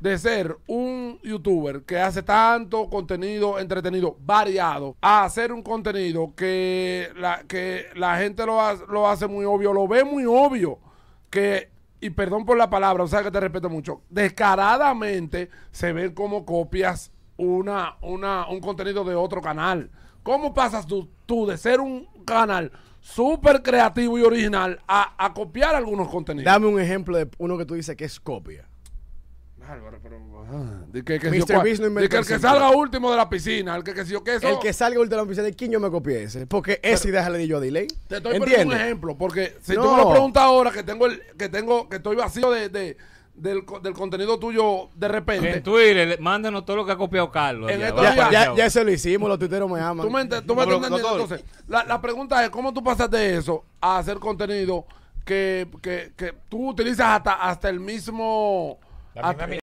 de ser un youtuber que hace tanto contenido entretenido, variado, a hacer un contenido que la, que la gente lo, lo hace muy obvio, lo ve muy obvio, que, y perdón por la palabra, o sea que te respeto mucho, descaradamente se ve como copias una, un contenido de otro canal. ¿Cómo pasas tú, de ser un canal súper creativo y original a, a copiar algunos contenidos? Dame un ejemplo de uno que tú dices que es copia. Álvaro, pero. Mr. Ah, el que salga último de la piscina, el que, si yo que El que salga último de la piscina, ¿de quién yo me copié ese? Porque ese pero, idea yo a Delay. Te estoy ¿Entiendes? poniendo un ejemplo, porque si tú me lo preguntas ahora, que tengo el, que tengo, que estoy vacío de, de del, del, contenido tuyo de repente. En Twitter, mándanos todo lo que ha copiado Carlos. ya, ya, se lo hicimos, los tuiteros me aman. Tú me, Entonces, la, pregunta es: ¿cómo tú pasas de eso a hacer contenido que, que, que tú utilizas hasta, hasta el mismo.